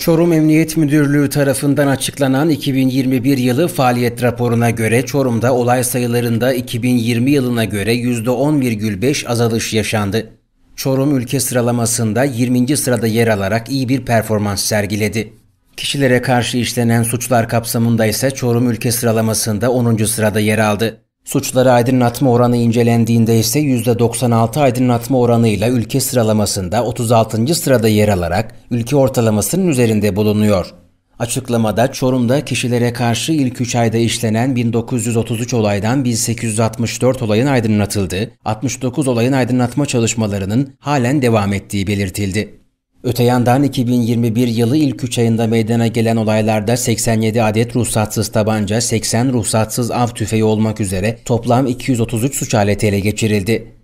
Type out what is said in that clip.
Çorum Emniyet Müdürlüğü tarafından açıklanan 2021 yılı faaliyet raporuna göre Çorum'da olay sayılarında 2020 yılına göre %10,5 azalış yaşandı. Çorum ülke sıralamasında 20. sırada yer alarak iyi bir performans sergiledi. Kişilere karşı işlenen suçlar kapsamında ise Çorum ülke sıralamasında 10. sırada yer aldı. Suçları aydınlatma oranı incelendiğinde ise %96 aydınlatma oranıyla ülke sıralamasında 36. sırada yer alarak ülke ortalamasının üzerinde bulunuyor. Açıklamada Çorum'da kişilere karşı ilk 3 ayda işlenen 1933 olaydan 1864 olayın aydınlatıldığı, 69 olayın aydınlatma çalışmalarının halen devam ettiği belirtildi. Öte yandan 2021 yılı ilk 3 ayında meydana gelen olaylarda 87 adet ruhsatsız tabanca, 80 ruhsatsız av tüfeği olmak üzere toplam 233 suç aleti ele geçirildi.